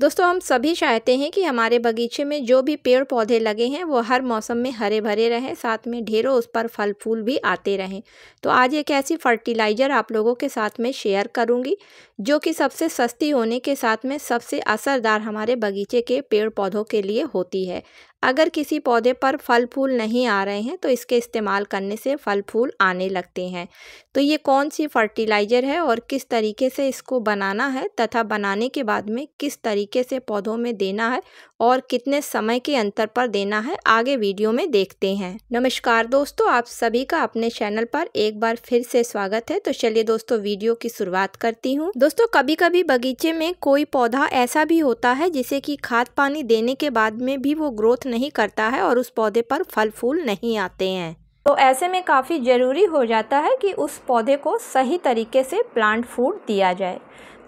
दोस्तों हम सभी चाहते हैं कि हमारे बगीचे में जो भी पेड़ पौधे लगे हैं वो हर मौसम में हरे भरे रहें साथ में ढेरों उस पर फल फूल भी आते रहें तो आज एक ऐसी फर्टिलाइज़र आप लोगों के साथ में शेयर करूंगी जो कि सबसे सस्ती होने के साथ में सबसे असरदार हमारे बगीचे के पेड़ पौधों के लिए होती है अगर किसी पौधे पर फल फूल नहीं आ रहे हैं तो इसके इस्तेमाल करने से फल फूल आने लगते हैं तो ये कौन सी फर्टिलाइज़र है और किस तरीके से इसको बनाना है तथा बनाने के बाद में किस तरीके से पौधों में देना है और कितने समय के अंतर पर देना है आगे वीडियो में देखते हैं नमस्कार दोस्तों आप सभी का अपने चैनल पर एक बार फिर से स्वागत है तो चलिए दोस्तों वीडियो की शुरुआत करती हूँ दोस्तों कभी कभी बगीचे में कोई पौधा ऐसा भी होता है जिसे कि खाद पानी देने के बाद में भी वो ग्रोथ नहीं करता है और उस पौधे पर फल फूल नहीं आते हैं तो ऐसे में काफ़ी ज़रूरी हो जाता है कि उस पौधे को सही तरीके से प्लांट फूड दिया जाए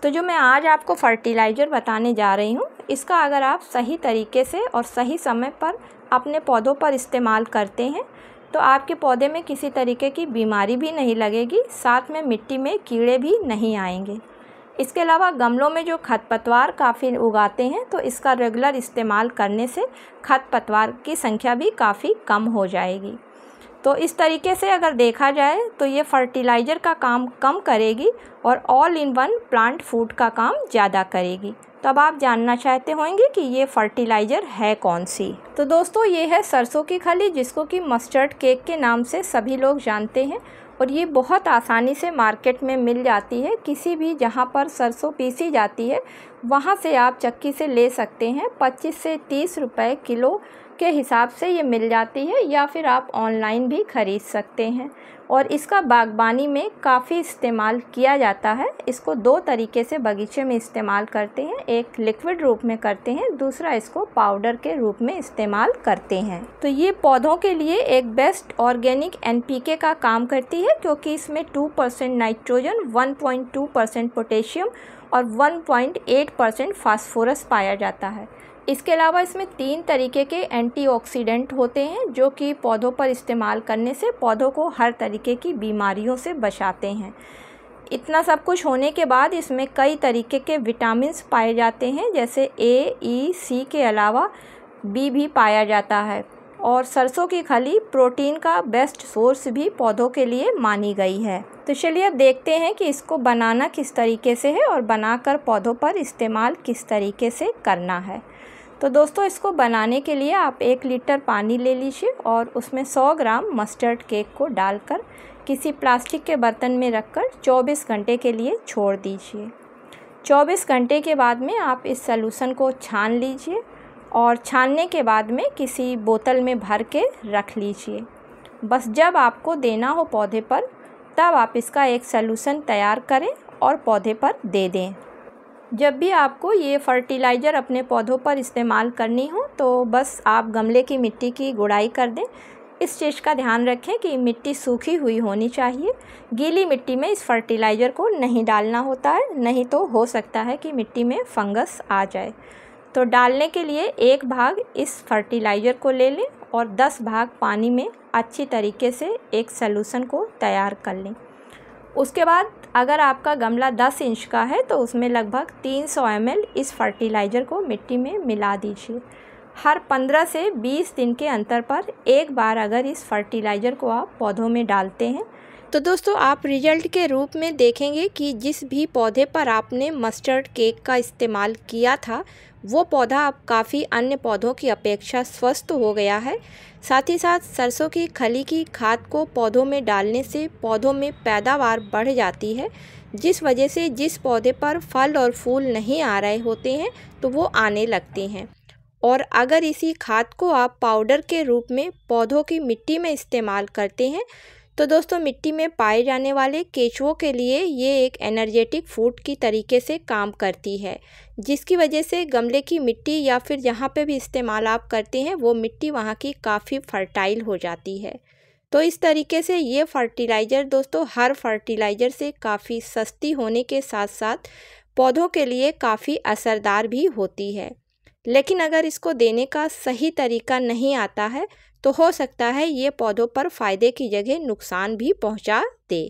तो जो मैं आज आपको फर्टिलाइज़र बताने जा रही हूँ इसका अगर आप सही तरीके से और सही समय पर अपने पौधों पर इस्तेमाल करते हैं तो आपके पौधे में किसी तरीके की बीमारी भी नहीं लगेगी साथ में मिट्टी में कीड़े भी नहीं आएंगे इसके अलावा गमलों में जो खतपतवार काफ़ी उगाते हैं तो इसका रेगुलर इस्तेमाल करने से खतपतवार की संख्या भी काफ़ी कम हो जाएगी तो इस तरीके से अगर देखा जाए तो ये फर्टिलाइज़र का काम कम करेगी और all in one plant food का काम ज़्यादा करेगी तो अब आप जानना चाहते होंगे कि ये फर्टिलाइज़र है कौन सी तो दोस्तों ये है सरसों की खली जिसको कि मस्टर्ड केक के नाम से सभी लोग जानते हैं और ये बहुत आसानी से मार्केट में मिल जाती है किसी भी जहाँ पर सरसों पीसी जाती है वहाँ से आप चक्की से ले सकते हैं पच्चीस से तीस रुपए किलो के हिसाब से ये मिल जाती है या फिर आप ऑनलाइन भी ख़रीद सकते हैं और इसका बागबानी में काफ़ी इस्तेमाल किया जाता है इसको दो तरीके से बगीचे में इस्तेमाल करते हैं एक लिक्विड रूप में करते हैं दूसरा इसको पाउडर के रूप में इस्तेमाल करते हैं तो ये पौधों के लिए एक बेस्ट ऑर्गेनिक एनपीके का काम करती है क्योंकि इसमें percent nitrogen one percent potassium और 1.8 परसेंट फास्फोरस पाया जाता है इसके अलावा इसमें तीन तरीके के एंटीऑक्सीडेंट होते हैं जो कि पौधों पर इस्तेमाल करने से पौधों को हर तरीके की बीमारियों से बचाते हैं इतना सब कुछ होने के बाद इसमें कई तरीके के विटामिन पाए जाते हैं जैसे ए ई सी के अलावा बी भी पाया जाता है और सरसों की खली प्रोटीन का बेस्ट सोर्स भी पौधों के लिए मानी गई है तो चलिए अब देखते हैं कि इसको बनाना किस तरीके से है और बनाकर पौधों पर इस्तेमाल किस तरीके से करना है तो दोस्तों इसको बनाने के लिए आप एक लीटर पानी ले लीजिए और उसमें 100 ग्राम मस्टर्ड केक को डालकर किसी प्लास्टिक के बर्तन में रखकर 24 घंटे के लिए छोड़ दीजिए 24 घंटे के बाद में आप इस सलूशन को छान लीजिए और छानने के बाद में किसी बोतल में भर के रख लीजिए बस जब आपको देना हो पौधे पर तब आप इसका एक सलूशन तैयार करें और पौधे पर दे दें जब भी आपको ये फर्टिलाइज़र अपने पौधों पर इस्तेमाल करनी हो तो बस आप गमले की मिट्टी की गुड़ाई कर दें इस चीज़ का ध्यान रखें कि मिट्टी सूखी हुई होनी चाहिए गीली मिट्टी में इस फर्टिलाइज़र को नहीं डालना होता है नहीं तो हो सकता है कि मिट्टी में फंगस आ जाए तो डालने के लिए एक भाग इस फर्टिलाइज़र को ले लें और दस भाग पानी में अच्छी तरीके से एक सलूशन को तैयार कर लें उसके बाद अगर आपका गमला दस इंच का है तो उसमें लगभग तीन सौ एम इस फर्टिलाइज़र को मिट्टी में मिला दीजिए हर पंद्रह से बीस दिन के अंतर पर एक बार अगर इस फर्टिलाइज़र को आप पौधों में डालते हैं तो दोस्तों आप रिजल्ट के रूप में देखेंगे कि जिस भी पौधे पर आपने मस्टर्ड केक का इस्तेमाल किया था वो पौधा अब काफ़ी अन्य पौधों की अपेक्षा स्वस्थ हो गया है साथ ही साथ सरसों की खली की खाद को पौधों में डालने से पौधों में पैदावार बढ़ जाती है जिस वजह से जिस पौधे पर फल और फूल नहीं आ रहे होते हैं तो वो आने लगते हैं और अगर इसी खाद को आप पाउडर के रूप में पौधों की मिट्टी में इस्तेमाल करते हैं तो दोस्तों मिट्टी में पाए जाने वाले केचुओं के लिए ये एक एनर्जेटिक फूड की तरीके से काम करती है जिसकी वजह से गमले की मिट्टी या फिर जहाँ पे भी इस्तेमाल आप करते हैं वो मिट्टी वहाँ की काफ़ी फर्टाइल हो जाती है तो इस तरीके से ये फर्टिलाइज़र दोस्तों हर फर्टिलाइज़र से काफ़ी सस्ती होने के साथ साथ पौधों के लिए काफ़ी असरदार भी होती है लेकिन अगर इसको देने का सही तरीका नहीं आता है तो हो सकता है ये पौधों पर फ़ायदे की जगह नुकसान भी पहुंचा दे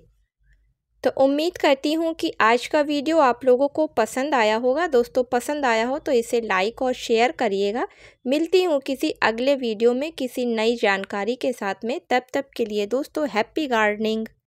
तो उम्मीद करती हूँ कि आज का वीडियो आप लोगों को पसंद आया होगा दोस्तों पसंद आया हो तो इसे लाइक और शेयर करिएगा मिलती हूँ किसी अगले वीडियो में किसी नई जानकारी के साथ में तब तब के लिए दोस्तों हैप्पी गार्डनिंग